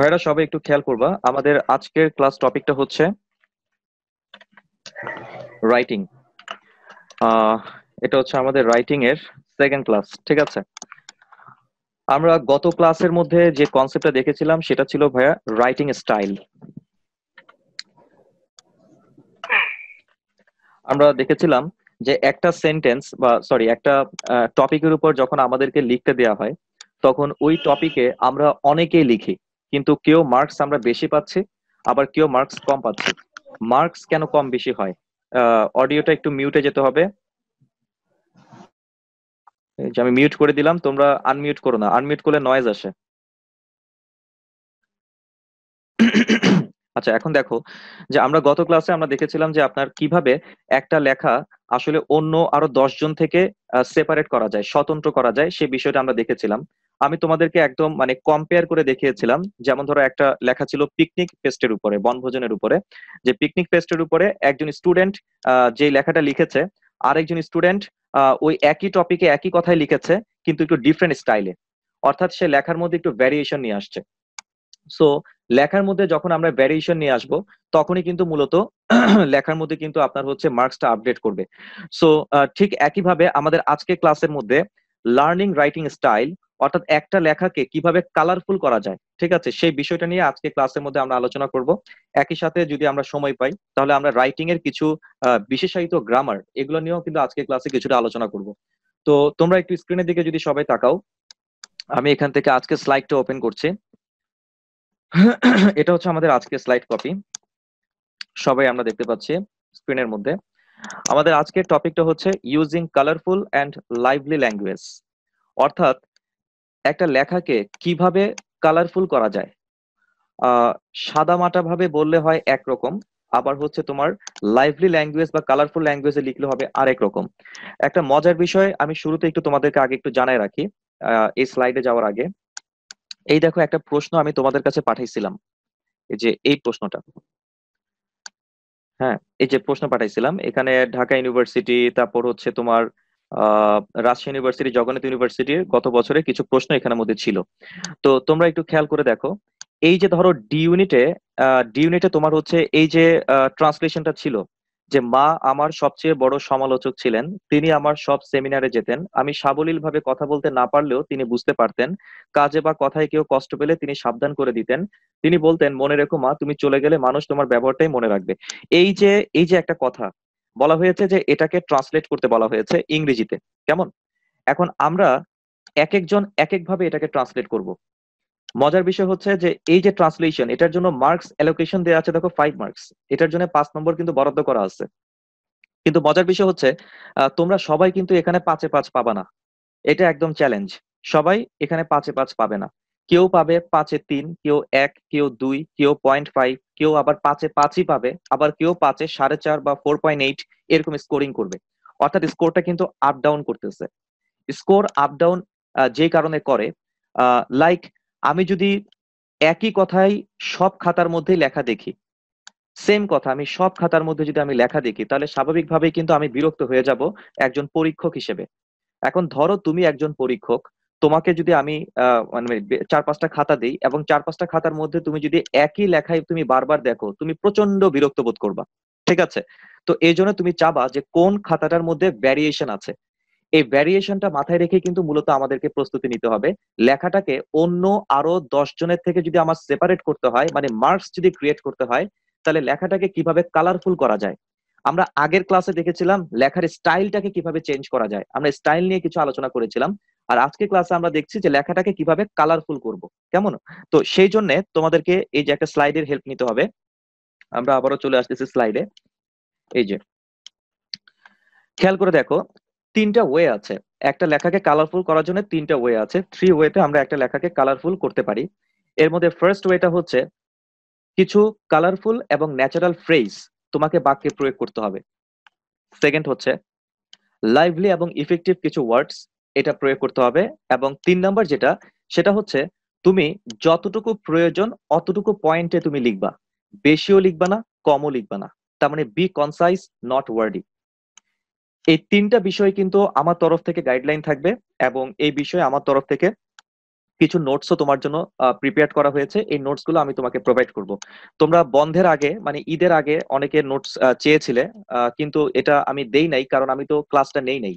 ভাইরা সবাই একটু খেয়াল করবা আমাদের আজকের ক্লাস টপিকটা হচ্ছে রাইটিং এটা হচ্ছে আমাদের রাইটিং এর সেকেন্ড ক্লাস ঠিক আছে আমরা গত ক্লাসের মধ্যে যে কনসেপ্টটা দেখেছিলাম সেটা ছিল ভাইয়া রাইটিং স্টাইল আমরা দেখেছিলাম যে একটা সেন্টেন্স বা সরি একটা টপিকের উপর যখন আমাদেরকে লিখতে দেওয়া হয় তখন ওই টপিকে আমরা অনেকেই লিখি কিন্তু কেউ মার্কস আমরা বেশি পাচ্ছি আবার কেউ মার্কস কম পাচ্ছি মার্কস কেন কম বেশি হয় অডিওটা একটু মিউটে যেতে হবে আমি মিউট করে দিলাম তোমরা আনমিউট করো না আনমিউট করলে নয়েজ আসে আচ্ছা এখন দেখো যে আমরা গত ক্লাসে আমরা দেখেছিলাম যে আপনার কিভাবে একটা লেখা আসলে অন্য আরো জন থেকে সেপারেট করা যায় স্বতন্ত্র করা যায় সে বিষয়টা আমরা দেখেছিলাম আমি তোমাদেরকে একদম মানে কম্পেয়ার করে দেখিয়েছিলাম যেমন ধরো একটা লেখা ছিল পিকনিক পেস্টের উপরে বনভোজনের উপরে যে পিকনিক পেস্টের উপরে একজন স্টুডেন্ট যে লেখাটা লিখেছে আরেকজন স্টুডেন্ট ওই একই টপিকে একই কথায় লিখেছে কিন্তু একটু ডিফারেন্ট স্টাইলে অর্থাৎ সে লেখার মধ্যে একটু ভ্যারিয়েশন নিয়ে আসছে সো লেখার মধ্যে যখন আমরা ভ্যারিয়েশন নিয়ে আসব তখনই কিন্তু মূলত লেখার মধ্যে কিন্তু আপনার হচ্ছে মার্কসটা আপডেট করবে সো ঠিক একইভাবে আমাদের আজকে ক্লাসের মধ্যে লার্নিং রাইটিং স্টাইল অর্থাৎ একটা লেখাকে কিভাবে কালারফুল করা যায় ঠিক আছে সেই বিষয়টা নিয়ে আজকে ক্লাসের মধ্যে আমরা আলোচনা করব একই সাথে যদি আমরা সময় পাই তাহলে আমরা রাইটিং এর কিছু বিশেষায়িত গ্রামার এগুলো নিয়েও কিন্তু আজকে ক্লাসে কিছুটা আলোচনা করব তো তোমরা একটু স্ক্রিনের দিকে যদি সবাই তাকাও আমি এখান থেকে আজকে স্লাইডটা ওপেন করছি এটা হচ্ছে আমাদের আজকে স্লাইড কপি সবাই আমরা দেখতে পাচ্ছি স্ক্রিনের মধ্যে আমাদের আজকের টপিকটা হচ্ছে using colourful and lively language অর্থাৎ একটা লেখাকে কিভাবে কালারফুল করা যায় সাদা মাটা ভাবে বললে হয় একরকম আবার হচ্ছে তোমার লাইভলি ল্যাঙ্গুয়েজ বা কালারফুল ল্যাঙ্গুয়েজে লিখলে হবে আরেক রকম একটা মজার বিষয় আমি শুরুতে একটু তোমাদেরকে আগে একটু জানাই রাখি এই স্লাইডে যাওয়ার আগে এই দেখো একটা প্রশ্ন আমি তোমাদের কাছে পাঠাইছিলাম যে এই প্রশ্নটা হ্যাঁ এই যে প্রশ্ন পাঠাইছিলাম এখানে ঢাকা ইউনিভার্সিটি তারপর হচ্ছে তোমার রাজশাহী ইউনিভার্সিটি জগন্নাথ ইউনিভার্সিটির গত বছরে কিছু প্রশ্ন এখানের মধ্যে ছিল তো তোমরা একটু খেয়াল করে দেখো এই যে ধরো ডি ইউনিটে ডি ইউনিটে তোমার হচ্ছে এই যে ট্রান্সলেশনটা ছিল যে মা আমার সবচেয়ে বড় সমালোচক ছিলেন তিনি আমার সব সেমিনারে যেতেন আমি সাবলীল ভাবে কথা বলতে না পারলেও তিনি বুঝতে পারতেন কাজে বা কথায় কেউ কষ্ট পেলে তিনি সাবধান করে দিতেন তিনি বলতেন মনে রেখো মা তুমি চলে গেলে মানুষ তোমার ব্যবহারটাই মনে রাখবে এই যে এই যে একটা কথা বলা হয়েছে যে এটাকে ট্রান্সলেট করতে বলা হয়েছে ইংরেজিতে কেমন এখন আমরা এক একজন এক একভাবে এটাকে ট্রান্সলেট করব মজার বিষয় হচ্ছে যে এই যে ট্রান্সলেশন এটার জন্য মার্কস অ্যালোকেশন দেওয়া আছে দেখো ফাইভ মার্কস এটার জন্য পাঁচ নম্বর কিন্তু বরাদ্দ করা আছে কিন্তু মজার বিষয় হচ্ছে তোমরা সবাই কিন্তু এখানে পাঁচে পাঁচ পাবা না এটা একদম চ্যালেঞ্জ সবাই এখানে পাঁচে পাঁচ পাবে না কেউ পাবে পাঁচে তিন কেউ এক কেউ দুই কেউ পয়েন্ট ফাইভ কেউ আবার পাঁচে পাঁচই পাবে আবার কেউ পাঁচে সাড়ে চার বা ফোর পয়েন্ট এইট এরকম স্কোরিং করবে অর্থাৎ স্কোরটা কিন্তু আপ ডাউন করতেছে স্কোর আপ ডাউন যে কারণে করে লাইক আমি যদি একই কথাই সব খাতার মধ্যে লেখা দেখি সেম কথা আমি সব খাতার মধ্যে যদি আমি লেখা দেখি তাহলে স্বাভাবিকভাবেই কিন্তু আমি বিরক্ত হয়ে যাব একজন পরীক্ষক হিসেবে এখন ধরো তুমি একজন পরীক্ষক তোমাকে যদি আমি মানে চার পাঁচটা খাতা দিই এবং চার পাঁচটা খাতার মধ্যে তুমি যদি একই লেখায় তুমি বারবার দেখো তুমি প্রচন্ড বিরক্ত বোধ করবা ঠিক আছে তো এই জন্য তুমি চাবা যে কোন খাতাটার মধ্যে ভ্যারিয়েশন আছে এই ভ্যারিয়েশনটা মাথায় রেখে কিন্তু মূলত আমাদেরকে প্রস্তুতি নিতে হবে লেখাটাকে অন্য আরো দশ জনের থেকে যদি আমার সেপারেট করতে হয় মানে মার্কস যদি ক্রিয়েট করতে হয় তাহলে লেখাটাকে কিভাবে কালারফুল করা যায় আমরা আগের ক্লাসে দেখেছিলাম লেখার স্টাইলটাকে কিভাবে চেঞ্জ করা যায় আমরা স্টাইল নিয়ে কিছু আলোচনা করেছিলাম আর আজকে ক্লাসে আমরা দেখছি যে লেখাটাকে কিভাবে কালারফুল করব কেমন তো সেই জন্য তোমাদেরকে এই যে একটা স্লাইডের হেল্প নিতে হবে আমরা আবারও চলে আসতেছি স্লাইডে এই যে খেয়াল করে দেখো তিনটা ওয়ে আছে একটা লেখাকে কালারফুল করার জন্য তিনটা ওয়ে আছে থ্রি ওয়েতে আমরা একটা লেখাকে কালারফুল করতে পারি এর মধ্যে ফার্স্ট ওয়েটা হচ্ছে কিছু কালারফুল এবং ন্যাচারাল ফ্রেজ তোমাকে বাক্যে প্রয়োগ করতে হবে সেকেন্ড হচ্ছে লাইভলি এবং ইফেক্টিভ কিছু ওয়ার্ডস এটা প্রয়োগ করতে হবে এবং তিন নম্বর যেটা সেটা হচ্ছে তুমি যতটুকু প্রয়োজন অতটুকু পয়েন্টে তুমি লিখবা বেশিও লিখবা না কমও লিখবা না তার মানে বি কনসাইজ নট ওয়ার্ডি এই তিনটা বিষয় কিন্তু আমার তরফ থেকে গাইডলাইন থাকবে এবং এই বিষয়ে আমার তরফ থেকে কিছু নোটসও তোমার জন্য প্রিপেয়ার করা হয়েছে এই নোটস গুলো আমি তোমাকে প্রোভাইড করব তোমরা বন্ধের আগে মানে ঈদের আগে অনেকে নোটস চেয়েছিলে কিন্তু এটা আমি দেই নাই কারণ আমি তো ক্লাসটা নেই নাই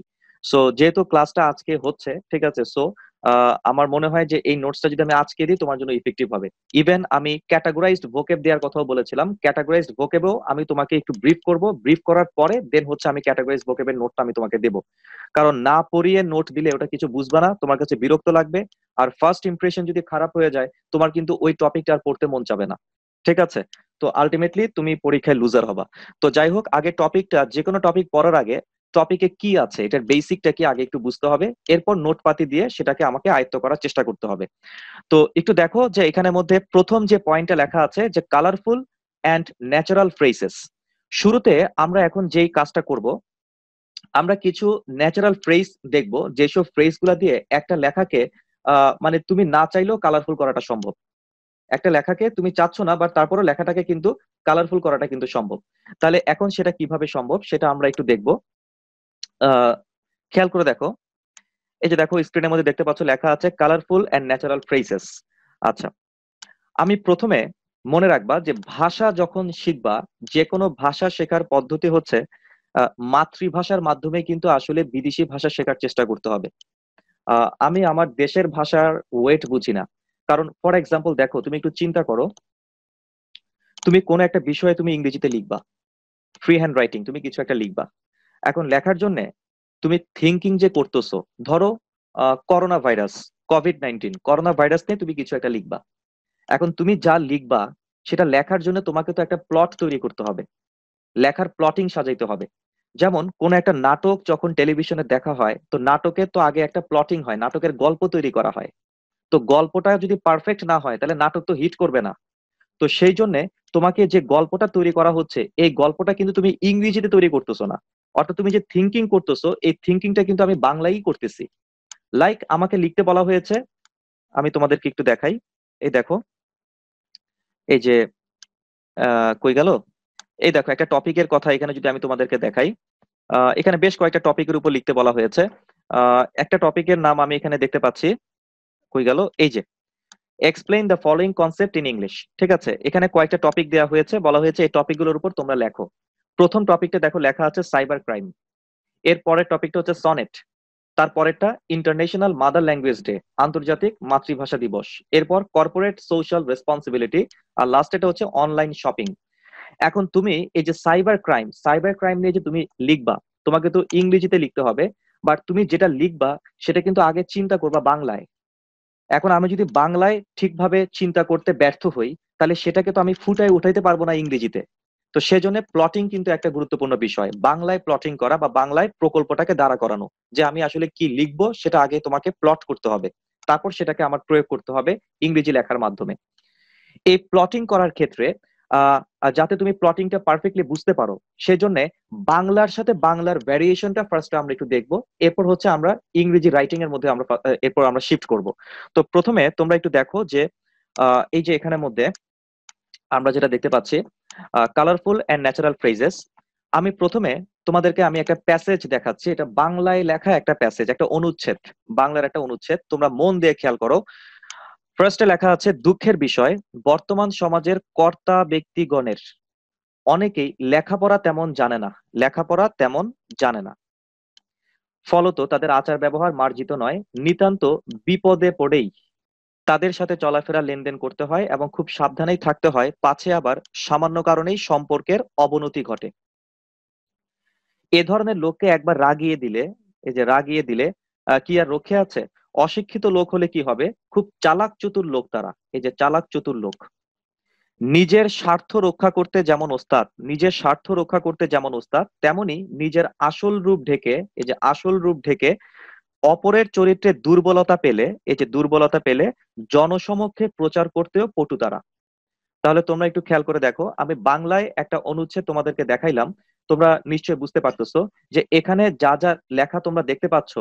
সো যেহেতু ক্লাসটা আজকে হচ্ছে ঠিক আছে সো আমার মনে হয় যে এই নোটসটা যদি আমি আজকে দিই তোমার জন্য ইফেক্টিভ হবে ইভেন আমি ক্যাটাগরাইজড ভোকেব দেওয়ার কথাও বলেছিলাম ক্যাটাগরাইজড ভোকেবও আমি তোমাকে একটু ব্রিফ করব ব্রিফ করার পরে দেন হচ্ছে আমি ক্যাটাগরাইজড ভোকেবের নোটটা আমি তোমাকে দেব কারণ না পড়িয়ে নোট দিলে ওটা কিছু বুঝবে না তোমার কাছে বিরক্ত লাগবে আর ফার্স্ট ইমপ্রেশন যদি খারাপ হয়ে যায় তোমার কিন্তু ওই টপিকটা আর পড়তে মন চাবে না ঠিক আছে তো আলটিমেটলি তুমি পরীক্ষায় লুজার হবা তো যাই হোক আগে টপিকটা যে কোনো টপিক পড়ার আগে টপিকে কি আছে এটার বেসিকটা কি আগে একটু বুঝতে হবে এরপর নোটপাতি দিয়ে সেটাকে আমাকে আয়ত্ত করার চেষ্টা করতে হবে তো একটু দেখো যে এখানে মধ্যে প্রথম যে পয়েন্টটা লেখা আছে যে কালারফুল অ্যান্ড ন্যাচারাল ফ্রেসেস শুরুতে আমরা এখন যেই কাজটা করব আমরা কিছু ন্যাচারাল ফ্রেস দেখব যেসব ফ্রেস গুলা দিয়ে একটা লেখাকে মানে তুমি না চাইলেও কালারফুল করাটা সম্ভব একটা লেখাকে তুমি চাচ্ছ না বা তারপরে লেখাটাকে কিন্তু কালারফুল করাটা কিন্তু সম্ভব তাহলে এখন সেটা কিভাবে সম্ভব সেটা আমরা একটু দেখবো খেয়াল করে দেখো এই যে দেখো স্ক্রিনের মধ্যে দেখতে পাচ্ছ লেখা আছে কালারফুল অ্যান্ড ন্যাচারাল ফ্রেসেস আচ্ছা আমি প্রথমে মনে রাখবা যে ভাষা যখন শিখবা যে কোনো ভাষা শেখার পদ্ধতি হচ্ছে মাতৃভাষার মাধ্যমে কিন্তু আসলে বিদেশি ভাষা শেখার চেষ্টা করতে হবে আমি আমার দেশের ভাষার ওয়েট বুঝি না কারণ ফর এক্সাম্পল দেখো তুমি একটু চিন্তা করো তুমি কোন একটা বিষয়ে তুমি ইংরেজিতে লিখবা ফ্রি হ্যান্ড রাইটিং তুমি কিছু একটা লিখবা এখন লেখার জন্য তুমি থিঙ্কিং যে করতেছো ধরো corona virus covid nineteen corona virus নিয়ে তুমি কিছু একটা লিখবা এখন তুমি যা লিখবা সেটা লেখার জন্য তোমাকে তো একটা প্লট তৈরি করতে হবে লেখার প্লটিং সাজাইতে হবে যেমন কোন একটা নাটক যখন টেলিভিশনে দেখা হয় তো নাটকের তো আগে একটা প্লটিং হয় নাটকের গল্প তৈরি করা হয় তো গল্পটা যদি পারফেক্ট না হয় তাহলে নাটক তো হিট করবে না তো সেই জন্য তোমাকে যে গল্পটা তৈরি করা হচ্ছে এই গল্পটা কিন্তু তুমি ইংরেজিতে তৈরি করতেছো না অর্থাৎ তুমি যে থিঙ্কিং করতেছো এই থিঙ্কিংটা কিন্তু আমি বাংলাই করতেছি লাইক আমাকে লিখতে বলা হয়েছে আমি তোমাদেরকে একটু দেখাই এই দেখো এই যে কই গেল এই দেখো একটা টপিকের কথা এখানে যদি আমি তোমাদেরকে দেখাই এখানে বেশ কয়েকটা টপিকের উপর লিখতে বলা হয়েছে একটা টপিকের নাম আমি এখানে দেখতে পাচ্ছি কই গেল এই যে explain the following concept in English ঠিক আছে এখানে কয়েকটা টপিক দেওয়া হয়েছে বলা হয়েছে এই টপিকগুলোর উপর তোমরা লেখো প্রথম টপিকটা দেখো লেখা আছে সাইবার ক্রাইম এর পরের টপিকটা হচ্ছে সনেট তারপরেরটা ইন্টারন্যাশনাল মাদার ল্যাঙ্গুয়েজ ডে আন্তর্জাতিক মাতৃভাষা দিবস এরপর কর্পোরেট সোশ্যাল রেসপন্সিবিলিটি আর লাস্ট এটা হচ্ছে অনলাইন শপিং এখন তুমি এই যে সাইবার ক্রাইম সাইবার ক্রাইম নিয়ে যে তুমি লিখবা তোমাকে তো ইংরেজিতে লিখতে হবে বাট তুমি যেটা লিখবা সেটা কিন্তু আগে চিন্তা করবা বাংলায় এখন আমি যদি বাংলায় ঠিকভাবে চিন্তা করতে ব্যর্থ হই তাহলে সেটাকে তো আমি ফুটায় উঠাইতে পারবো না ইংরেজিতে তো সেজন্য প্লটিং কিন্তু একটা গুরুত্বপূর্ণ বিষয় বাংলায় প্লটিং করা বা বাংলায় প্রকল্পটাকে দাঁড়া করানো যে আমি আসলে কি লিখবো সেটা আগে তোমাকে প্লট করতে হবে তারপর সেটাকে আমার প্রয়োগ করতে হবে ইংরেজি লেখার মাধ্যমে এই প্লটিং করার ক্ষেত্রে যাতে তুমি প্লটিংটা পারফেক্টলি বুঝতে পারো সেজন্য বাংলার সাথে বাংলার ভ্যারিয়েশনটা ফার্স্ট আমরা একটু দেখব এরপর হচ্ছে আমরা ইংরেজি রাইটিং এর মধ্যে আমরা এরপর আমরা শিফট করব তো প্রথমে তোমরা একটু দেখো যে এই যে এখানের মধ্যে আমরা যেটা দেখতে পাচ্ছি কালারফুল এন্ড ন্যাচারাল ফ্রেজেস আমি প্রথমে তোমাদেরকে আমি একটা প্যাসেজ দেখাচ্ছি এটা বাংলায় লেখা একটা প্যাসেজ একটা অনুচ্ছেদ বাংলার একটা অনুচ্ছেদ তোমরা মন দিয়ে খেয়াল করো ফার্স্টে লেখা আছে দুঃখের বিষয় বর্তমান সমাজের কর্তা ব্যক্তিগণের অনেকেই লেখাপড়া তেমন জানে না লেখাপড়া তেমন জানে না ফলত তাদের আচার ব্যবহার মার্জিত নয় নিতান্ত বিপদে পড়েই তাদের সাথে চলাফেরা লেনদেন করতে হয় এবং খুব সাবধানেই থাকতে হয় পাছে আবার সামান্য কারণেই সম্পর্কের অবনতি ঘটে এ ধরনের লোককে একবার রাগিয়ে দিলে এই যে রাগিয়ে দিলে কি আর রক্ষে আছে অশিক্ষিত লোক হলে কি হবে খুব চালাক চতুর লোক তারা এই যে চালাক চতুর লোক নিজের স্বার্থ রক্ষা করতে যেমন ওস্তাদ নিজের স্বার্থ রক্ষা করতে যেমন ওস্তাদ তেমনি নিজের আসল রূপ ঢেকে এই যে আসল রূপ ঢেকে অপরের চরিত্রে দুর্বলতা পেলে এই যে দুর্বলতা পেলে জনসমক্ষে প্রচার করতেও পটু তারা তাহলে তোমরা একটু খেয়াল করে দেখো আমি বাংলায় একটা অনুচ্ছেদ তোমাদেরকে দেখাইলাম তোমরা নিশ্চয় বুঝতে পারতেছো যে এখানে যা যা লেখা তোমরা দেখতে পাচ্ছ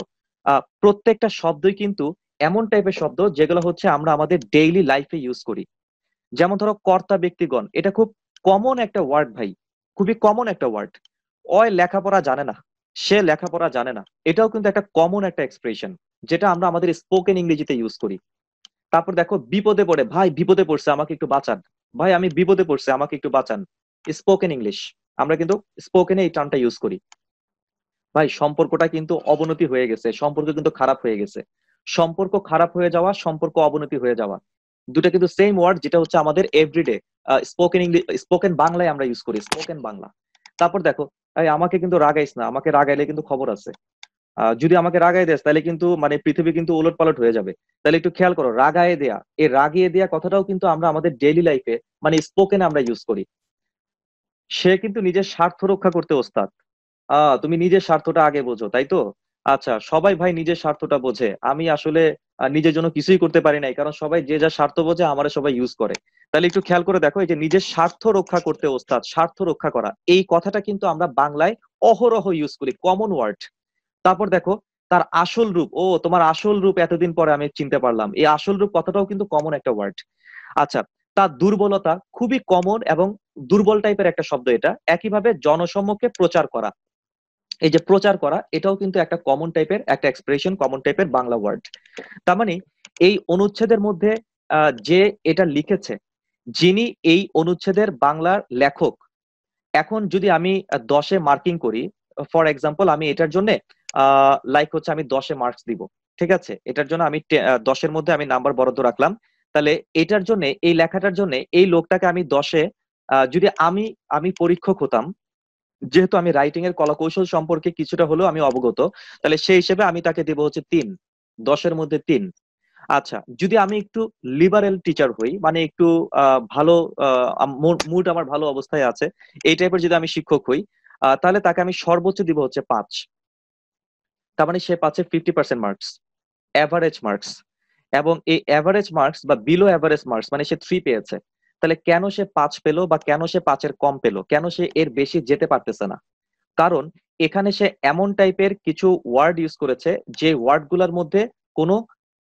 প্রত্যেকটা শব্দই কিন্তু এমন টাইপের শব্দ যেগুলো হচ্ছে আমরা আমাদের ডেইলি লাইফে ইউজ করি যেমন ধরো কর্তা ব্যক্তিগণ এটা খুব কমন একটা ওয়ার্ড ভাই খুবই কমন একটা ওয়ার্ড অয় লেখাপড়া জানে না সে লেখাপড়া জানে না এটাও কিন্তু একটা কমন একটা এক্সপ্রেশন যেটা আমরা আমাদের স্পোকেন ইংরেজিতে ইউজ করি তারপর দেখো বিপদে পড়ে ভাই বিপদে পড়ছে আমাকে একটু বাঁচান ভাই আমি বিপদে পড়ছে আমাকে একটু বাঁচান স্পোকেন ইংলিশ আমরা কিন্তু স্পোকেনে এই টার্মটা ইউজ করি ভাই সম্পর্কটা কিন্তু অবনতি হয়ে গেছে সম্পর্ক কিন্তু খারাপ হয়ে গেছে সম্পর্ক খারাপ হয়ে যাওয়া সম্পর্ক অবনতি হয়ে যাওয়া দুটা কিন্তু সেম ওয়ার্ড যেটা হচ্ছে আমাদের এভরিডে স্পোকেন ইংলিশ স্পোকেন বাংলায় আমরা ইউজ করি স্পোকেন বাংলা তারপর দেখো আমাকে কিন্তু রাগাইস না আমাকে রাগাইলে কিন্তু খবর আছে যদি আমাকে রাগাই দেয় তাহলে কিন্তু মানে পৃথিবী কিন্তু ওলট পালট হয়ে যাবে তাহলে একটু খেয়াল করো রাগায় দেয়া এই রাগিয়ে দেয়া কথাটাও কিন্তু আমরা আমাদের ডেইলি লাইফে মানে স্পোকেন আমরা ইউজ করি সে কিন্তু নিজের স্বার্থ রক্ষা করতে ওস্তাদ তুমি নিজের স্বার্থটা আগে বোঝো তাই তো আচ্ছা সবাই ভাই নিজের স্বার্থটা বোঝে আমি আসলে নিজের জন্য কিছুই করতে পারি নাই কারণ সবাই যে যা স্বার্থ বোঝে আমার সবাই ইউজ করে তাহলে একটু খেয়াল করে দেখো এই যে নিজের স্বার্থ রক্ষা করতে ওস্তাদ স্বার্থ রক্ষা করা এই কথাটা কিন্তু আমরা বাংলায় অহরহ ইউজ করি কমন ওয়ার্ড তারপর দেখো তার আসল রূপ ও তোমার আসল রূপ এতদিন পরে আমি চিনতে পারলাম এই আসল রূপ কথাটাও কিন্তু কমন একটা ওয়ার্ড আচ্ছা তার দুর্বলতা খুবই কমন এবং দুর্বল টাইপের একটা শব্দ এটা একইভাবে জনসম্মুখে প্রচার করা এই যে প্রচার করা এটাও কিন্তু একটা কমন টাইপের একটা এক্সপ্রেশন কমন টাইপের বাংলা ওয়ার্ড তার মানে এই অনুচ্ছেদের মধ্যে যে এটা লিখেছে যিনি এই অনুচ্ছেদের বাংলার লেখক এখন যদি আমি দশে মার্কিং করি ফর এক্সাম্পল আমি এটার জন্য লাইক হচ্ছে আমি দশে মার্কস দিব ঠিক আছে এটার জন্য আমি দশের মধ্যে আমি নাম্বার বরাদ্দ রাখলাম তাহলে এটার জন্য এই লেখাটার জন্য এই লোকটাকে আমি দশে যদি আমি আমি পরীক্ষক হতাম যেহেতু আমি রাইটিং এর কলাকৌশল সম্পর্কে কিছুটা হলেও আমি অবগত তাহলে সেই হিসেবে আমি তাকে দেব হচ্ছে তিন দশের মধ্যে তিন আচ্ছা যদি আমি একটু লিবারেল টিচার হই মানে একটু ভালো মুড আমার ভালো অবস্থায় আছে এই টাইপের যদি আমি শিক্ষক হই তাহলে তাকে আমি সর্বোচ্চ দিব হচ্ছে পাঁচ তার মানে সে পাচ্ছে fifty percent marks average marks এবং এই অ্যাভারেজ মার্কস বা বিলো অ্যাভারেজ মার্কস মানে সে থ্রি পেয়েছে তাহলে কেন সে পাঁচ পেলো বা কেন সে পাঁচের কম পেলো কেন সে এর বেশি যেতে পারতেছে না কারণ এখানে সে এমন টাইপের কিছু ওয়ার্ড ইউজ করেছে যে ওয়ার্ডগুলোর মধ্যে কোনো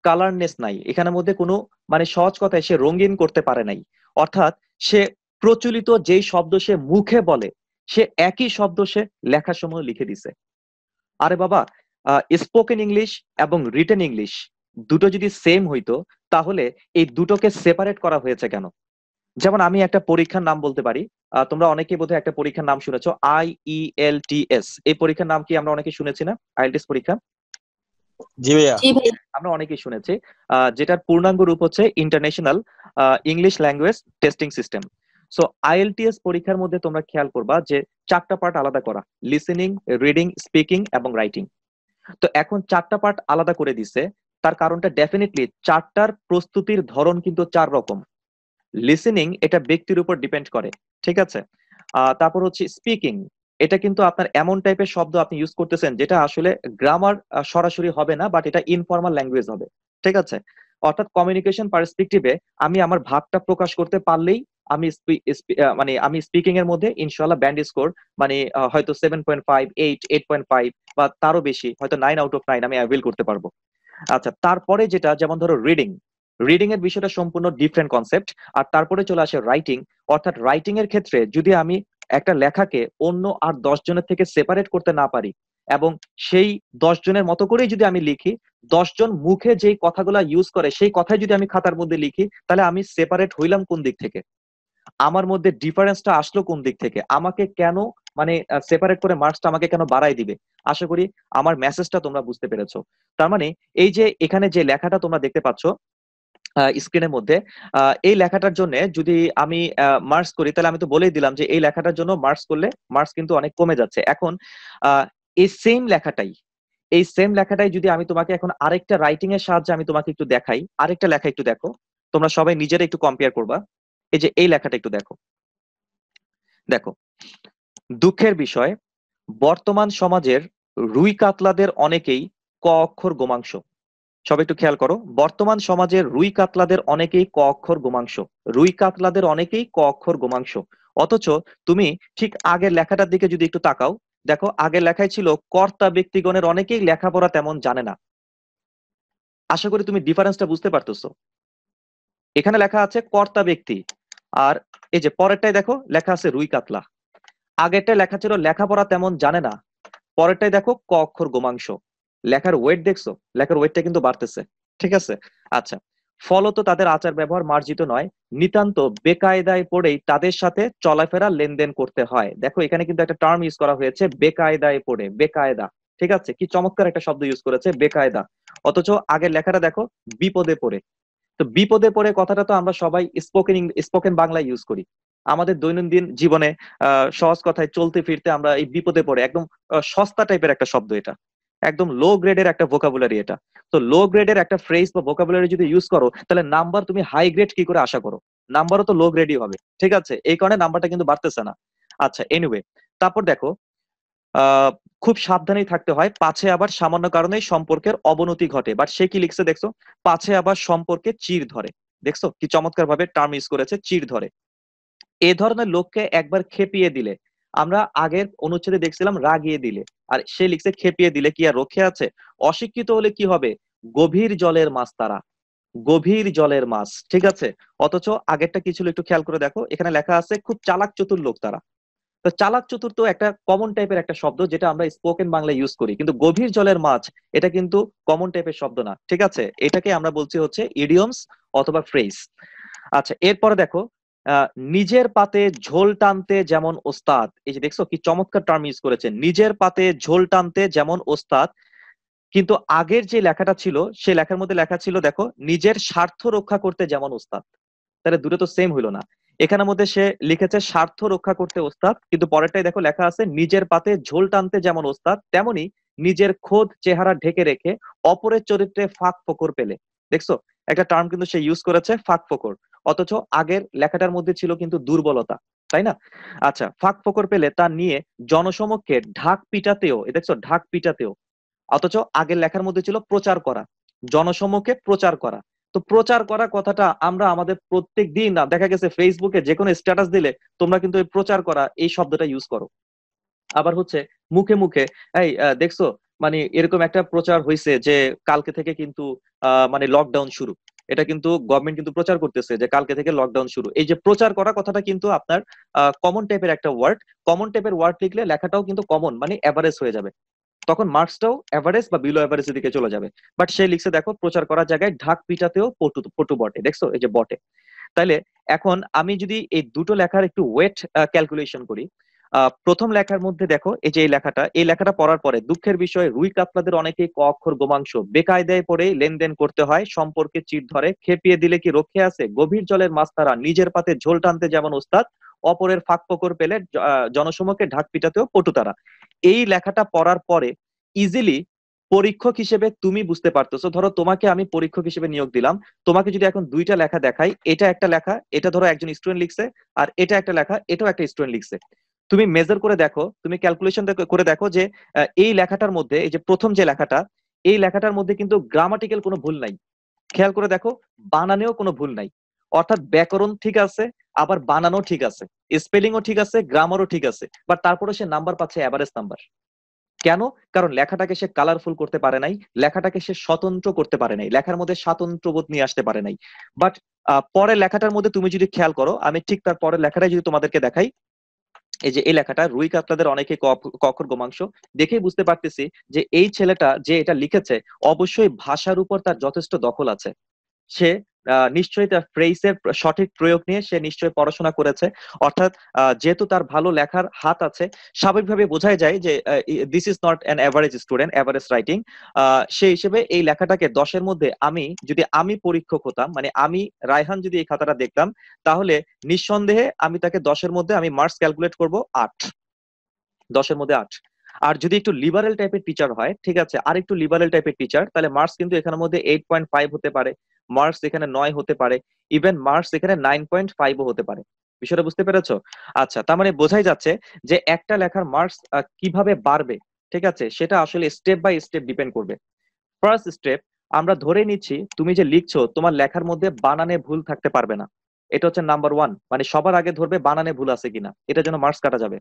কালারনেস নাই এখানের মধ্যে কোনো মানে সহজ কথায় সে রঙিন করতে পারে নাই অর্থাৎ সে প্রচলিত যেই শব্দ সে মুখে বলে সে একই শব্দ সে লেখার সময় লিখে দিছে আরে বাবা স্পোকেন ইংলিশ এবং রিটেন ইংলিশ দুটো যদি সেম হইতো তাহলে এই দুটোকে সেপারেট করা হয়েছে কেন যেমন আমি একটা পরীক্ষার নাম বলতে পারি তোমরা অনেকে বোধহয় একটা পরীক্ষার নাম শুনেছো এস এই পরীক্ষার নাম কি আমরা অনেকে শুনেছি না আইএলটিএস পরীক্ষা জি আমরা অনেকেই শুনেছি যেটার পূর্ণাঙ্গ রূপ হচ্ছে International English Language Testing System so IELTS পরীক্ষার মধ্যে তোমরা খেয়াল করবা যে চারটা পার্ট আলাদা করা লিসেনিং রিডিং স্পিকিং এবং রাইটিং তো এখন চারটা পার্ট আলাদা করে দিছে তার কারণটা ডেফিনেটলি চারটার প্রস্তুতির ধরন কিন্তু চার রকম লিসেনিং এটা ব্যক্তির উপর ডিপেন্ড করে ঠিক আছে তারপর হচ্ছে স্পিকিং এটা কিন্তু আপনার এমন টাইপের শব্দ আপনি ইউজ করতেছেন যেটা আসলে গ্রামার সরাসরি হবে না বাট এটা ইনফর্মাল ল্যাঙ্গুয়েজ হবে ঠিক আছে অর্থাৎ কমিউনিকেশন পার্সপেকটিভে আমি আমার ভাবটা প্রকাশ করতে পারলেই আমি মানে আমি স্পিকিং এর মধ্যে ইনশাল্লাহ ব্যান্ড স্কোর মানে হয়তো seven point five eight eight point five বা তারও বেশি হয়তো নাইন আউট অফ নাইন আমি অ্যাভেল করতে পারবো আচ্ছা তারপরে যেটা যেমন ধরো রিডিং রিডিং এর বিষয়টা সম্পূর্ণ ডিফারেন্ট কনসেপ্ট আর তারপরে চলে আসে রাইটিং অর্থাৎ রাইটিং এর ক্ষেত্রে যদি আমি একটা লেখাকে অন্য আর দশ জনের থেকে সেপারেট করতে না পারি এবং সেই দশ জনের মতো করেই যদি আমি লিখি দশজন মুখে যেই কথাগুলা ইউজ করে সেই কথাই যদি আমি খাতার মধ্যে লিখি তাহলে আমি সেপারেট হইলাম কোন দিক থেকে আমার মধ্যে ডিফারেন্সটা আসলো কোন দিক থেকে আমাকে কেন মানে সেপারেট করে মার্কসটা আমাকে কেন বাড়াই দিবে আশা করি আমার মেসেজটা তোমরা বুঝতে পেরেছো তার মানে এই যে এখানে যে লেখাটা তোমরা দেখতে পাচ্ছ স্ক্রিনের মধ্যে এই লেখাটার জন্য যদি আমি মার্কস করি তাহলে আমি তো বলেই দিলাম যে এই লেখাটার জন্য মার্কস করলে মার্কস কিন্তু অনেক কমে যাচ্ছে এখন এই সেম লেখাটাই এই সেম লেখাটাই যদি আমি তোমাকে এখন আরেকটা রাইটিং এর সাহায্যে আমি তোমাকে একটু দেখাই আরেকটা লেখা একটু দেখো তোমরা সবাই নিজেরা একটু কম্পেয়ার করবা এই যে এই লেখাটা একটু দেখো দেখো দুঃখের বিষয় বর্তমান সমাজের রুই কাতলাদের অনেকেই ক অক্ষর গোমাংশ সব একটু খেয়াল করো বর্তমান সমাজের রুই কাতলাদের অনেকেই ক অক্ষর গোমাংশ রুই কাতলাদের অনেকেই ক অক্ষর গোমাংশ অথচ তুমি ঠিক আগের লেখাটার দিকে যদি একটু তাকাও দেখো আগে লেখায় ছিল কর্তা ব্যক্তিগণের অনেকেই লেখাপড়া তেমন জানে না আশা করি তুমি ডিফারেন্সটা বুঝতে পারতেছো এখানে লেখা আছে কর্তা ব্যক্তি আর এই যে পরেরটাই দেখো লেখা আছে রুই কাতলা আগেরটায় লেখা ছিল লেখাপড়া তেমন জানে না পরেরটাই দেখো ক অক্ষর গোমাংশ লেখার ওয়েট দেখছো লেখার ওয়েটটা কিন্তু বাড়তেছে ঠিক আছে আচ্ছা ফলত তাদের আচার ব্যবহার মার্জিত নয় নিতান্ত বেকায়দায় পড়েই তাদের সাথে চলাফেরা লেনদেন করতে হয় দেখো এখানে কিন্তু একটা টার্ম ইউজ করা হয়েছে বেকায়দায় পড়ে বেকায়দা ঠিক আছে কি চমৎকার একটা শব্দ ইউজ করেছে বেকায়দা অথচ আগের লেখাটা দেখো বিপদে পড়ে তো বিপদে পড়ে কথাটা তো আমরা সবাই স্পোকেন স্পোকেন বাংলা ইউজ করি আমাদের দৈনন্দিন জীবনে সহজ কথায় চলতে ফিরতে আমরা এই বিপদে পড়ে একদম সস্তা টাইপের একটা শব্দ এটা একদম লো গ্রেডের একটা ভোকাবুলারি এটা তো লো গ্রেডের একটা ফ্রেজ বা ভোকাবুলারি যদি ইউজ করো তাহলে নাম্বার তুমি হাই গ্রেড কি করে আশা করো নাম্বারও তো লো গ্রেডই হবে ঠিক আছে এই কারণে নাম্বারটা কিন্তু বাড়তেছে না আচ্ছা এনিওয়ে তারপর দেখো খুব সাবধানেই থাকতে হয় পাছে আবার সামান্য কারণেই সম্পর্কের অবনতি ঘটে বাট সে কি লিখছে দেখছো পাছে আবার সম্পর্কে চির ধরে দেখছো কি চমৎকার ভাবে টার্ম ইউজ করেছে চির ধরে এ ধরনের লোককে একবার খেপিয়ে দিলে আমরা আগের অনুচ্ছেদে দেখছিলাম রাগিয়ে দিলে আর সে লিখছে খেপিয়ে দিলে কি আর রক্ষে আছে অশিক্ষিত হলে কি হবে গভীর জলের মাছ তারা গভীর জলের মাছ ঠিক আছে অথচ আগেরটা কিছু একটু খেয়াল করে দেখো এখানে লেখা আছে খুব চালাক চতুর লোক তারা তো চালাক চতুর তো একটা কমন টাইপের একটা শব্দ যেটা আমরা স্পোকেন বাংলায় ইউজ করি কিন্তু গভীর জলের মাছ এটা কিন্তু কমন টাইপের শব্দ না ঠিক আছে এটাকে আমরা বলছি হচ্ছে ইডিয়মস অথবা ফ্রেজ আচ্ছা এরপরে দেখো নিজের পাতে ঝোল টানতে যেমন ওস্তাদ এই যে দেখছো কি চমৎকার টার্ম ইউজ করেছে নিজের পাতে ঝোল টানতে যেমন ওস্তাদ কিন্তু আগের যে লেখাটা ছিল সেই লেখার মধ্যে লেখা ছিল দেখো নিজের স্বার্থ রক্ষা করতে যেমন ওস্তাদ তাহলে দূরে তো সেম হইলো না এখানের মধ্যে সে লিখেছে স্বার্থ রক্ষা করতে ওস্তাদ কিন্তু পরেরটাই দেখো লেখা আছে নিজের পাতে ঝোল টানতে যেমন ওস্তাদ তেমনি নিজের খোদ চেহারা ঢেকে রেখে অপরের চরিত্রে ফাঁক ফোকর পেলে দেখছো একটা টার্ম কিন্তু সে ইউজ করেছে ফাঁক ফোকর অথচ আগের লেখাটার মধ্যে ছিল কিন্তু দুর্বলতা তাই না আচ্ছা ফাঁক ফকর পেলে তা নিয়ে জনসমক্ষে ঢাক পিটাতেও দেখছো ঢাক পিটাতেও অথচ আগের লেখার মধ্যে ছিল প্রচার করা জনসমক্ষে প্রচার করা তো প্রচার করা কথাটা আমরা আমাদের প্রত্যেক দিন না দেখা গেছে ফেসবুকে যে কোনো স্ট্যাটাস দিলে তোমরা কিন্তু প্রচার করা এই শব্দটা ইউজ করো আবার হচ্ছে মুখে মুখে এই দেখছো মানে এরকম একটা প্রচার হয়েছে যে কালকে থেকে কিন্তু মানে লকডাউন শুরু এটা কিন্তু গভর্নমেন্ট কিন্তু প্রচার করতেছে যে কালকে থেকে লকডাউন শুরু এই যে প্রচার করা কথাটা কিন্তু আপনার কমন টাইপের একটা ওয়ার্ড কমন টাইপের ওয়ার্ড লিখলে লেখাটাও কিন্তু কমন মানে অ্যাভারেজ হয়ে যাবে তখন মার্কসটাও অ্যাভারেজ বা বিলো অ্যাভারেজের দিকে চলে যাবে বাট সে লিখছে দেখো প্রচার করার জায়গায় ঢাক পিটাতেও পটু পটু বটে দেখছো এই যে বটে তাইলে এখন আমি যদি এই দুটো লেখার একটু ওয়েট ক্যালকুলেশন করি প্রথম লেখার মধ্যে দেখো এই যে এই লেখাটা এই লেখাটা পড়ার পরে দুঃখের বিষয় রুই কাতলাদের অনেকে ক অক্ষর গোমাংস বেকায়দায় পড়ে লেনদেন করতে হয় সম্পর্কে চিট ধরে খেপিয়ে দিলে কি রক্ষে আছে গভীর জলের মাছ তারা নিজের পাতে ঝোল টানতে যেমন ওস্তাদ অপরের ফাঁক পকর পেলে জনসমকে ঢাক পিটাতেও পটু তারা এই লেখাটা পড়ার পরে ইজিলি পরীক্ষক হিসেবে তুমি বুঝতে পারতেছো ধরো তোমাকে আমি পরীক্ষক হিসেবে নিয়োগ দিলাম তোমাকে যদি এখন দুইটা লেখা দেখাই এটা একটা লেখা এটা ধরো একজন স্টুডেন্ট লিখছে আর এটা একটা লেখা এটাও একটা স্টুডেন্ট লিখছে তুমি মেজার করে দেখো তুমি ক্যালকুলেশন করে দেখো যে এই লেখাটার মধ্যে এই যে প্রথম যে লেখাটা এই লেখাটার মধ্যে কিন্তু গ্রামাটিক্যাল কোনো ভুল নাই খেয়াল করে দেখো বানানেও কোনো ভুল নাই অর্থাৎ ব্যাকরণ ঠিক আছে আবার বানানো ঠিক আছে স্পেলিংও ঠিক আছে গ্রামারও ঠিক আছে বাট তারপরে সে নাম্বার পাচ্ছে অ্যাভারেজ নাম্বার কেন কারণ লেখাটাকে সে কালারফুল করতে পারে নাই লেখাটাকে সে স্বতন্ত্র করতে পারে নাই লেখার মধ্যে স্বাতন্ত্রবোধ নিয়ে আসতে পারে নাই বাট পরে লেখাটার মধ্যে তুমি যদি খেয়াল করো আমি ঠিক তার পরে লেখাটাই যদি তোমাদেরকে দেখাই এই যে এই লেখাটা রুই কাতলাদের অনেকে কখর গোমাংস দেখেই বুঝতে পারতেছি যে এই ছেলেটা যে এটা লিখেছে অবশ্যই ভাষার উপর তার যথেষ্ট দখল আছে সে নিশ্চয়ই তার ফ্রেজের সঠিক প্রয়োগ নিয়ে সে নিশ্চয়ই পড়াশোনা করেছে অর্থাৎ যেহেতু তার ভালো লেখার হাত আছে স্বাভাবিকভাবে বোঝাই যায় যে this is not an average student average writing সেই হিসেবে এই লেখাটাকে দশের মধ্যে আমি যদি আমি পরীক্ষক হতাম মানে আমি রায়হান যদি এই খাতাটা দেখতাম তাহলে নিঃসন্দেহে আমি তাকে দশের মধ্যে আমি মার্কস ক্যালকুলেট করব আট দশের মধ্যে আট আর যদি একটু লিবারেল টাইপের টিচার হয় ঠিক আছে আর একটু লিবারেল টাইপের টিচার তাহলে মার্কস কিন্তু এখানের মধ্যে এইট পয়েন্ট ফাইভ হতে পারে মার্কস এখানে নয় হতে পারে ইভেন মার্কস এখানে নাইন পয়েন্ট ফাইভও হতে পারে বিষয়টা বুঝতে পেরেছো আচ্ছা তার মানে বোঝাই যাচ্ছে যে একটা লেখার মার্কস কিভাবে বাড়বে ঠিক আছে সেটা আসলে স্টেপ বাই স্টেপ ডিপেন্ড করবে ফার্স্ট স্টেপ আমরা ধরে নিচ্ছি তুমি যে লিখছো তোমার লেখার মধ্যে বানানে ভুল থাকতে পারবে না এটা হচ্ছে নাম্বার ওয়ান মানে সবার আগে ধরবে বানানে ভুল আছে কিনা এটা যেন মার্কস কাটা যাবে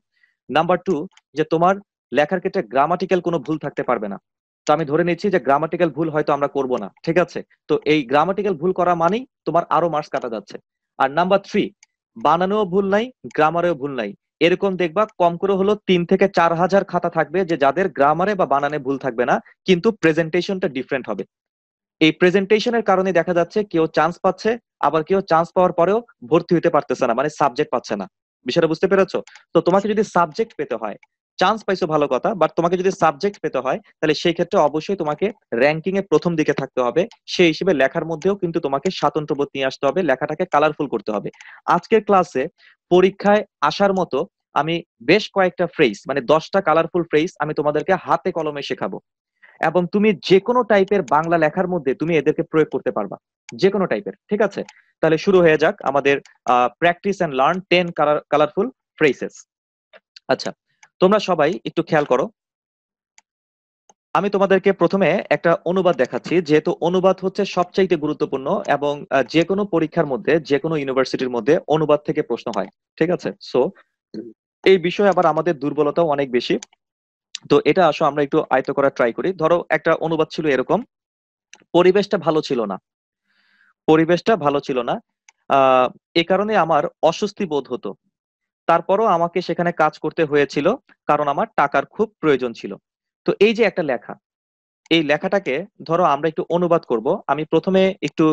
নাম্বার টু যে তোমার লেখার ক্ষেত্রে গ্রামাটিক্যাল কোনো ভুল থাকতে পারবে না তো আমি ধরে নিচ্ছি যে গ্রামাটিক্যাল ভুল হয়তো আমরা করব না ঠিক আছে তো এই গ্রামাটিক্যাল ভুল করা মানেই তোমার আরো মার্কস কাটা যাচ্ছে আর নাম্বার থ্রি বানানো ভুল নাই গ্রামারেও ভুল নাই এরকম দেখবা কম করে হলো তিন থেকে চার হাজার খাতা থাকবে যে যাদের গ্রামারে বা বানানে ভুল থাকবে না কিন্তু প্রেজেন্টেশনটা ডিফারেন্ট হবে এই প্রেজেন্টেশনের কারণে দেখা যাচ্ছে কেউ চান্স পাচ্ছে আবার কেউ চান্স পাওয়ার পরেও ভর্তি হতে পারতেছে না মানে সাবজেক্ট পাচ্ছে না বিষয়টা বুঝতে পেরেছো তো তোমাকে যদি সাবজেক্ট পেতে হয় চান্স পাইছো ভালো কথা বাট তোমাকে যদি সাবজেক্ট পেতে হয় তাহলে সেই ক্ষেত্রে অবশ্যই তোমাকে র্যাঙ্কিং এর প্রথম দিকে থাকতে হবে সেই হিসেবে লেখার মধ্যেও কিন্তু তোমাকে স্বাতন্ত্রবোধ নিয়ে আসতে হবে লেখাটাকে কালারফুল করতে হবে আজকের ক্লাসে পরীক্ষায় আসার মতো আমি বেশ কয়েকটা ফ্রেজ মানে দশটা কালারফুল ফ্রেজ আমি তোমাদেরকে হাতে কলমে শেখাবো এবং তুমি যে কোনো টাইপের বাংলা লেখার মধ্যে তুমি এদেরকে প্রয়োগ করতে পারবা যে কোনো টাইপের ঠিক আছে তাহলে শুরু হয়ে যাক আমাদের practice and learn ten colour colourful phrases আচ্ছা তোমরা সবাই একটু খেয়াল করো আমি তোমাদেরকে প্রথমে একটা অনুবাদ দেখাচ্ছি যেহেতু অনুবাদ হচ্ছে সবচাইতে গুরুত্বপূর্ণ এবং যে কোনো পরীক্ষার মধ্যে যে কোনো ইউনিভার্সিটির মধ্যে অনুবাদ থেকে প্রশ্ন হয় ঠিক আছে সো এই বিষয়ে আবার আমাদের দুর্বলতাও অনেক বেশি তো এটা আসো আমরা একটু আয়ত্ত করার ট্রাই করি ধরো একটা অনুবাদ ছিল এরকম পরিবেশটা ভালো ছিল না পরিবেশটা ভালো ছিল না এ কারণে আমার অস্বস্তি বোধ হতো তারপরও আমাকে সেখানে কাজ করতে হয়েছিল কারণ আমার টাকার খুব প্রয়োজন ছিল তো এই যে একটা লেখা এই লেখাটাকে ধরো আমরা একটু অনুবাদ করব আমি প্রথমে একটু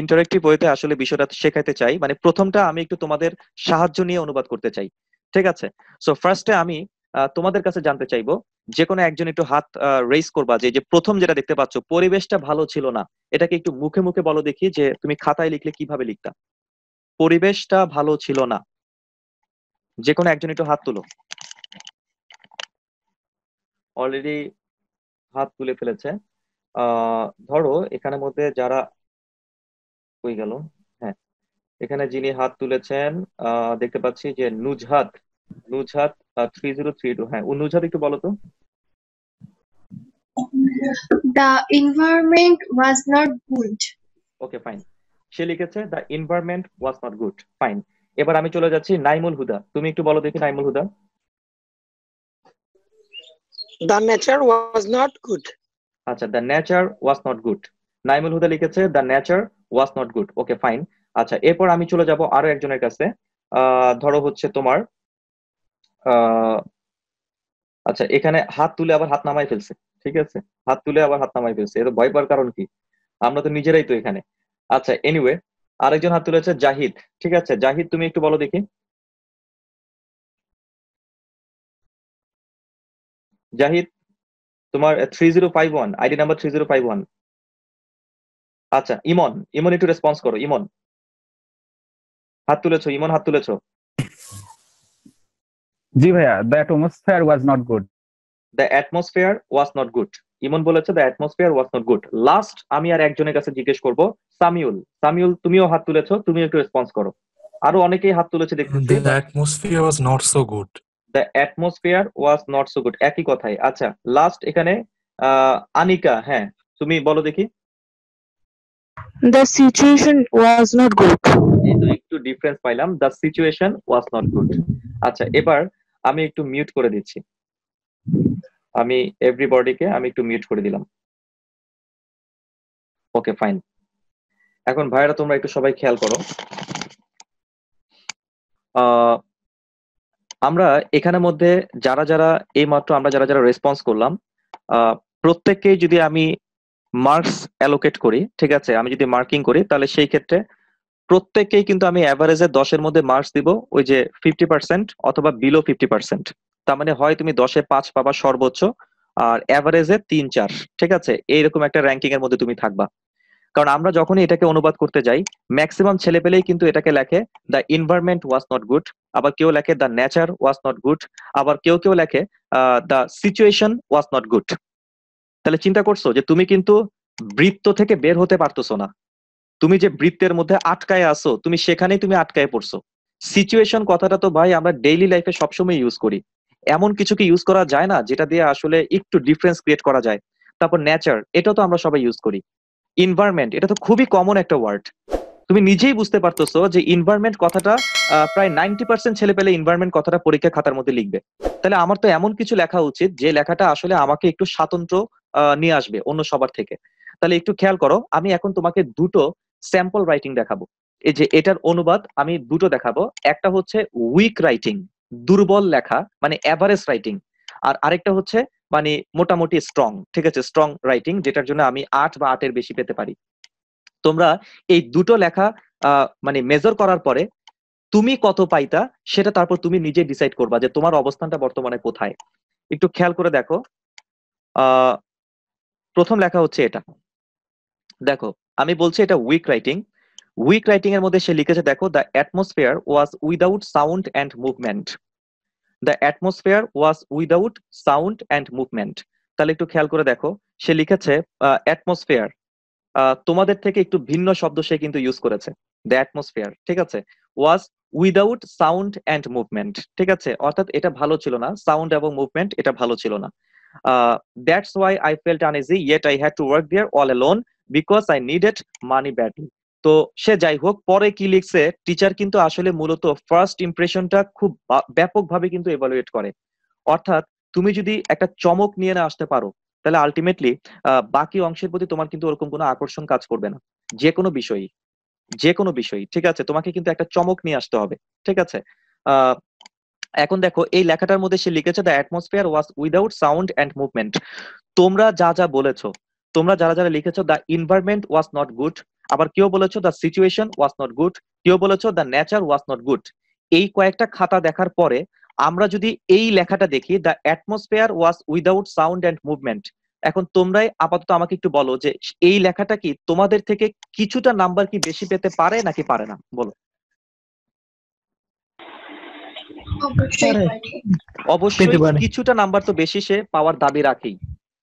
ইন্টারেক্টিভ ওয়েতে আসলে বিষয়টা শেখাতে চাই মানে প্রথমটা আমি একটু তোমাদের সাহায্য নিয়ে অনুবাদ করতে চাই ঠিক আছে সো ফার্স্টে আমি তোমাদের কাছে জানতে চাইবো যে কোনো একজন একটু হাত রেস করবা যে যে প্রথম যেটা দেখতে পাচ্ছ পরিবেশটা ভালো ছিল না এটাকে একটু মুখে মুখে বলো দেখি যে তুমি খাতায় লিখলে কিভাবে লিখতা পরিবেশটা ভালো ছিল না যে কোনো একজন একটু হাত তুলো অলরেডি হাত তুলে ফেলেছে ধরো এখানে মধ্যে যারা কই গেল হ্যাঁ এখানে যিনি হাত তুলেছেন দেখতে পাচ্ছি যে Nuzhat Nuzhat three zero three two হ্যাঁ ও নুজহাত একটু বলো তো ওকে ফাইন সে লিখেছে the environment was not good fine এবার আমি চলে যাচ্ছি নাইমুল হুদা তুমি একটু বলো দেখি Naimul Huda the nature was not good আচ্ছা the nature was not good Naimul Huda লিখেছে the nature was not good okay fine আচ্ছা এরপর আমি চলে যাব আরো একজনের কাছে ধরো হচ্ছে তোমার আচ্ছা এখানে হাত তুলে আবার হাত নামাই ফেলছে ঠিক আছে হাত তুলে আবার হাত নামাই ফেলছে এটা ভয় পাওয়ার কারণ কি আমরা তো নিজেরাই তো এখানে আচ্ছা এনিওয়ে আরেকজন হাত তুলেছে জাহিদ ঠিক আছে জাহিদ তুমি একটু বলো দেখি জাহিদ তোমার three zero five one ID number three zero five one আচ্ছা ইমন ইমন একটু রেসপন্স করো ইমন হাত তুলেছো ইমন হাত তুলেছো জি ভাইয়া the atmosphere was not good the atmosphere was not good Emon বলেছে the atmosphere was not good last আমি আর একজনের কাছে জিজ্ঞেস করব সামিউল সামিউল তুমিও হাত তুলেছো তুমি একটু রেসপন্স করো আরো অনেকেই হাত তুলেছে দেখতেছি the atmosphere was not so good the atmosphere was not so good একই কথাই আচ্ছা লাস্ট এখানে আনিকা হ্যাঁ তুমি বলো দেখি the situation was not good এই একটু ডিফারেন্স পাইলাম the situation was not good আচ্ছা এবার আমি একটু মিউট করে দিচ্ছি আমি এভরিবডিকে আমি একটু মিউট করে দিলাম ওকে ফাইন এখন ভাইরা তোমরা একটু সবাই খেয়াল করো আমরা এখানে মধ্যে যারা যারা এই মাত্র আমরা যারা যারা রেসপন্স করলাম প্রত্যেককে যদি আমি মার্কস অ্যালোকেট করি ঠিক আছে আমি যদি মার্কিং করি তাহলে সেই ক্ষেত্রে প্রত্যেককেই কিন্তু আমি অ্যাভারেজে দশের মধ্যে মার্কস দিব ওই যে ফিফটি পার্সেন্ট অথবা বিলো ফিফটি পার্সেন্ট তার মানে হয় তুমি দশে পাঁচ পাবা সর্বোচ্চ আর অ্যাভারেজে তিন চার ঠিক আছে এইরকম একটা র্যাঙ্কিং এর মধ্যে তুমি থাকবা কারণ আমরা যখনই এটাকে অনুবাদ করতে যাই ম্যাক্সিমাম ছেলে পেলেই কিন্তু এটাকে লেখে the environment was not good আবার কেউ লেখে the nature was not good আবার কেউ কেউ লেখে the situation was not good তাহলে চিন্তা করছো যে তুমি কিন্তু বৃত্ত থেকে বের হতে পারতেছো না তুমি যে বৃত্তের মধ্যে আটকায় আসো তুমি সেখানেই তুমি আটকায় পড়ছো সিচুয়েশন কথাটা তো ভাই আমরা ডেইলি লাইফে সবসময় ইউজ করি এমন কিছু কি ইউজ করা যায় না যেটা দিয়ে আসলে একটু ডিফারেন্স ক্রিয়েট করা যায় তারপর নেচার এটা তো আমরা সবাই ইউজ করি ইনভারমেন্ট এটা তো খুবই কমন একটা ওয়ার্ড তুমি নিজেই বুঝতে পারতেছো যে ইনভারমেন্ট কথাটা প্রায় নাইনটি পার্সেন্ট ছেলে পেলে ইনভায়রনমেন্ট কথাটা পরীক্ষা খাতার মধ্যে লিখবে তাহলে আমার তো এমন কিছু লেখা উচিত যে লেখাটা আসলে আমাকে একটু স্বাতন্ত্র নিয়ে আসবে অন্য সবার থেকে তাহলে একটু খেয়াল করো আমি এখন তোমাকে দুটো স্যাম্পল রাইটিং দেখাবো এই যে এটার অনুবাদ আমি দুটো দেখাবো একটা হচ্ছে উইক রাইটিং দুর্বল লেখা মানে অ্যাভারেজ রাইটিং আর আরেকটা হচ্ছে মানে মোটামুটি স্ট্রং ঠিক আছে স্ট্রং রাইটিং যেটার জন্য আমি আট বা আটের বেশি পেতে পারি তোমরা এই দুটো লেখা মানে মেজর করার পরে তুমি কত পাইতা সেটা তারপর তুমি নিজে ডিসাইড করবা যে তোমার অবস্থানটা বর্তমানে কোথায় একটু খেয়াল করে দেখো প্রথম লেখা হচ্ছে এটা দেখো আমি বলছি এটা উইক রাইটিং উইক রাইটিং এর মধ্যে সে লিখেছে দেখো the atmosphere was without sound and movement the atmosphere was without sound and movement তাহলে একটু খেয়াল করে দেখো সে লিখেছে অ্যাটমসফিয়ার তোমাদের থেকে একটু ভিন্ন শব্দ সে কিন্তু ইউজ করেছে দ্য অ্যাটমসফিয়ার ঠিক আছে was without sound and movement ঠিক আছে অর্থাৎ এটা ভালো ছিল না সাউন্ড এবং মুভমেন্ট এটা ভালো ছিল না that's why I felt uneasy yet I had to work there all alone because I needed money badly তো সে যাই হোক পরে কি লিখছে টিচার কিন্তু আসলে মূলত ফার্স্ট ইমপ্রেশনটা খুব ব্যাপকভাবে কিন্তু এভালুয়েট করে অর্থাৎ তুমি যদি একটা চমক নিয়ে না আসতে পারো তাহলে আলটিমেটলি বাকি অংশের প্রতি তোমার কিন্তু ওরকম কোনো আকর্ষণ কাজ করবে না যে কোনো বিষয়ই যে কোনো বিষয় ঠিক আছে তোমাকে কিন্তু একটা চমক নিয়ে আসতে হবে ঠিক আছে এখন দেখো এই লেখাটার মধ্যে সে লিখেছে the atmosphere was without sound and movement তোমরা যা যা বলেছো তোমরা যারা যারা লিখেছো the environment was not good আবার কেউ বলেছো the situation was not good কেউ বলেছো the nature was not good এই কয়েকটা খাতা দেখার পরে আমরা যদি এই লেখাটা দেখি the atmosphere was without sound and movement এখন তোমরাই আপাতত আমাকে একটু বলো যে এই লেখাটা কি তোমাদের থেকে কিছুটা নাম্বার কি বেশি পেতে পারে নাকি পারে না বলো অবশ্যই কিছুটা নাম্বার তো বেশি সে পাওয়ার দাবি রাখেই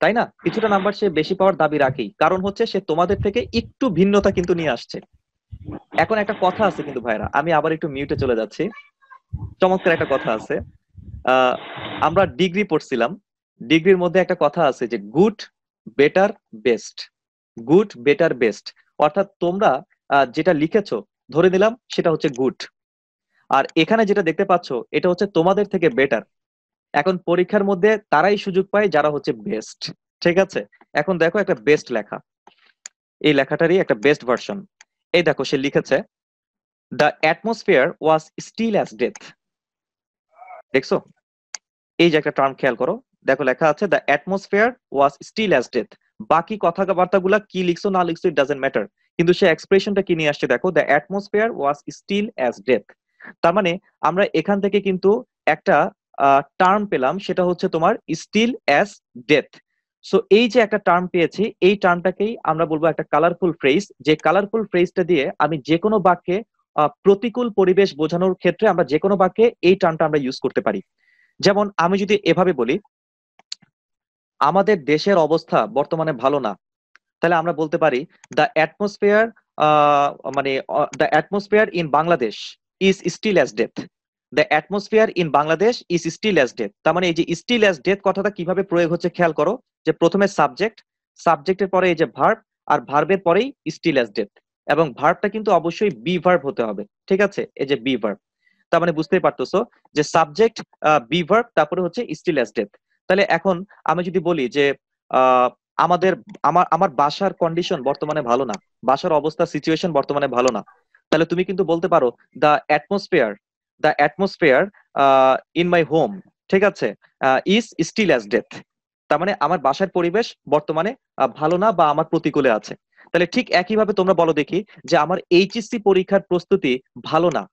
তাই না কিছুটা নাম্বার সে বেশি পাওয়ার দাবি রাখেই কারণ হচ্ছে সে তোমাদের থেকে একটু ভিন্নতা কিন্তু নিয়ে আসছে এখন একটা কথা আছে কিন্তু ভাইরা আমি আবার একটু মিউটে চলে যাচ্ছি চমৎকার একটা কথা আছে আমরা ডিগ্রি পড়ছিলাম ডিগ্রির মধ্যে একটা কথা আছে যে good better best good better best অর্থাৎ তোমরা যেটা লিখেছো ধরে নিলাম সেটা হচ্ছে গুড আর এখানে যেটা দেখতে পাচ্ছ এটা হচ্ছে তোমাদের থেকে বেটার এখন পরীক্ষার মধ্যে তারাই সুযোগ পায় যারা হচ্ছে বেস্ট ঠিক আছে এখন দেখো একটা বেস্ট লেখা এই লেখাটারই একটা বেস্ট ভার্সন এই দেখো সে লিখেছে the atmosphere was still as death দেখছো এই যে একটা টার্ম খেয়াল করো দেখো লেখা আছে the atmosphere was still as death বাকি কথাবার্তাগুলো কি লিখছো না লিখছো ইট ডাজেন্ট ম্যাটার কিন্তু সে এক্সপ্রেশনটা কি নিয়ে আসছে দেখো the atmosphere was still as death তার মানে আমরা এখান থেকে কিন্তু একটা টার্ম পেলাম সেটা হচ্ছে তোমার স্টিল অ্যাজ ডেথ সো এই যে একটা টার্ম পেয়েছি এই টার্মটাকেই আমরা বলবো একটা কালারফুল ফ্রেজ যে কালারফুল ফ্রেজটা দিয়ে আমি যে কোনো বাক্যে প্রতিকূল পরিবেশ বোঝানোর ক্ষেত্রে আমরা যে কোনো বাক্যে এই টার্মটা আমরা ইউজ করতে পারি যেমন আমি যদি এভাবে বলি আমাদের দেশের অবস্থা বর্তমানে ভালো না তাহলে আমরা বলতে পারি দ্য অ্যাটমসফিয়ার মানে the atmosphere in Bangladesh is still as death the atmosphere in Bangladesh is still as death তার মানে এই যে স্টিল অ্যাজ ডেথ কথাটা কিভাবে প্রয়োগ হচ্ছে খেয়াল করো যে প্রথমে সাবজেক্ট সাবজেক্টের পরে এই যে ভার্ব আর ভার্বের পরেই স্টিল অ্যাজ ডেথ এবং ভার্বটা কিন্তু অবশ্যই বি ভার্ব হতে হবে ঠিক আছে এই যে বি ভার্ব তার মানে বুঝতেই পারতেছো যে সাবজেক্ট বি ভার্ব তারপরে হচ্ছে স্টিল অ্যাজ ডেথ তাহলে এখন আমি যদি বলি যে আমাদের আমার আমার বাসার কন্ডিশন বর্তমানে ভালো না বাসার অবস্থা সিচুয়েশন বর্তমানে ভালো না তাহলে তুমি কিন্তু বলতে পারো the atmosphere the atmosphere in my home ঠিক আছে ইজ স্টিল অ্যাজ ডেথ তার মানে আমার বাসার পরিবেশ বর্তমানে ভালো না বা আমার প্রতিকূলে আছে তাহলে ঠিক একইভাবে তোমরা বলো দেখি যে আমার এইচএসসি পরীক্ষার প্রস্তুতি ভালো না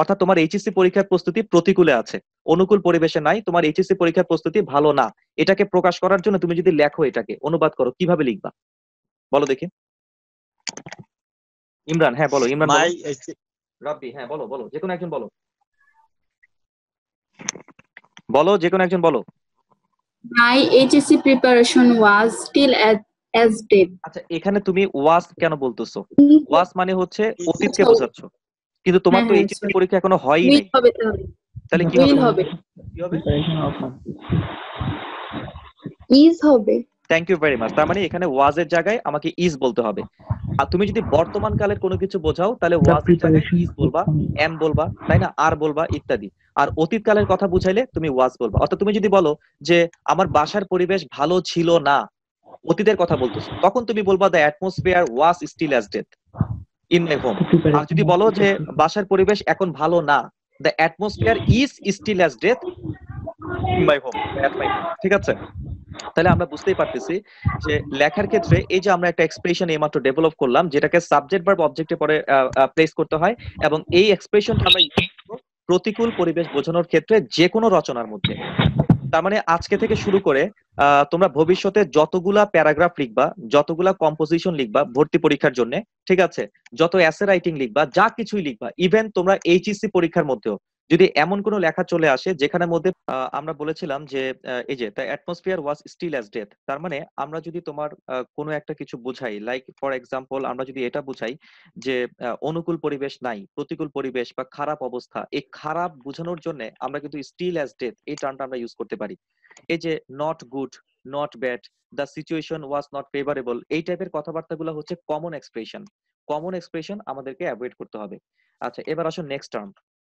অর্থাৎ তোমার এইচএসসি পরীক্ষার প্রস্তুতি প্রতিকূলে আছে অনুকূল পরিবেশে নাই তোমার এইচএসসি পরীক্ষার প্রস্তুতি ভালো না এটাকে প্রকাশ করার জন্য তুমি যদি লেখো এটাকে অনুবাদ করো কিভাবে লিখবা বলো দেখি ইমরান হ্যাঁ বলো ইমরান রব্বি হ্যাঁ বলো বলো যে কোনো একজন বলো বলো যে কোনো একজন বলো my HSC preparation was still as as dead আচ্ছা এখানে তুমি ওয়াজ কেন বলতেছো ওয়াজ mm-hmm। মানে হচ্ছে অতীতকে বোঝাচ্ছ কিন্তু তোমার তো এইচএসসি হ্যাঁ, হ্যাঁ, পরীক্ষা এখনো হয়নি হবে তাহলে কি হবে হবে ইজ হবে থ্যাংক ইউ ভেরি মাচ তার মানে এখানে ওয়াজের জায়গায় আমাকে ইজ বলতে হবে আর তুমি যদি বর্তমান কালের কোনো কিছু বোঝাও তাহলে ওয়াজের জায়গায় ইজ বলবা এম বলবা তাই না আর বলবা ইত্যাদি আর অতীত কালের কথা বুঝাইলে তুমি ওয়াজ বলবা অর্থাৎ তুমি যদি বলো যে আমার বাসার পরিবেশ ভালো ছিল না অতীতের কথা বলতেছো তখন তুমি বলবা the atmosphere was still as death in my home আর যদি বলো যে বাসার পরিবেশ এখন ভালো না the atmosphere is still as death in my home ঠিক আছে তাহলে আমরা বুঝতেই পারতেছি যে লেখার ক্ষেত্রে এই যে আমরা একটা এক্সপ্রেশন এইমাত্র ডেভেলপ করলাম যেটাকে সাবজেক্ট বা অবজেক্টে পরে প্লেস করতে হয় এবং এই এক্সপ্রেশনটা আমরা প্রতিকূল পরিবেশ বোঝানোর ক্ষেত্রে যে কোনো রচনার মধ্যে তার মানে আজকে থেকে শুরু করে তোমরা ভবিষ্যতে যতগুলা প্যারাগ্রাফ লিখবা যতগুলা কম্পোজিশন লিখবা ভর্তি পরীক্ষার জন্য ঠিক আছে যত অ্যাসে রাইটিং লিখবা যা কিছুই লিখবা ইভেন তোমরা এইচএসসি e পরীক্ষার মধ্যেও যদি এমন কোনো লেখা চলে আসে যেখানে মধ্যে আমরা বলেছিলাম যে এই যে the atmosphere was still as death তার মানে আমরা যদি তোমার কোনো একটা কিছু বুঝাই লাইক ফর এক্সাম্পল আমরা যদি এটা বুঝাই যে অনুকূল পরিবেশ নাই প্রতিকূল পরিবেশ বা খারাপ অবস্থা এই খারাপ বোঝানোর জন্য আমরা কিন্তু স্টিল অ্যাজ ডেথ এই টার্মটা আমরা ইউজ করতে পারি এই যে not good not bad the situation was not favourable এই টাইপের কথাবার্তাগুলো হচ্ছে কমন এক্সপ্রেশন কমন এক্সপ্রেশন আমাদেরকে অ্যাভয়েড করতে হবে আচ্ছা এবার আসো নেক্সট টার্ম